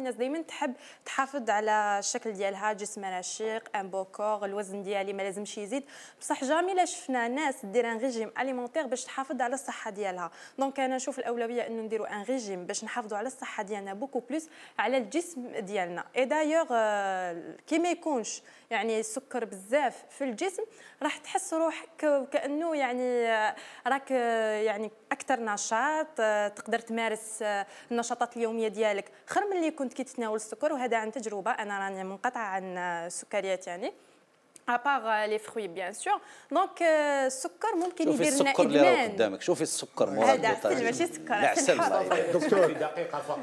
الناس دائما تحب تحافظ على الشكل ديالها جسم رشيق ان بو الوزن ديالي ما لازمش يزيد بصح جامي لا شفنا ناس دير ان ريجيم اليمونتير باش تحافظ على الصحه ديالها دونك انا نشوف الاولويه انه نديرو ان ريجيم باش نحافظوا على الصحه ديالنا بوكو بلوس على الجسم ديالنا اي دايوغ كي ما يكونش يعني السكر بزاف في الجسم راح تحس روحك كانه يعني آه، راك آه، يعني اكثر نشاط آه، تقدر تمارس النشاطات اليوميه ديالك خير من اللي كنت كيتناول السكر وهذا عن تجربه انا راني منقطعه عن السكريات يعني ابار لي فروي بيان سور دونك السكر ممكن يدير لنا ادمان شوفي السكر اللي قدامك شوفي السكر هذا ماشي سكر دكتور دقيقه فقط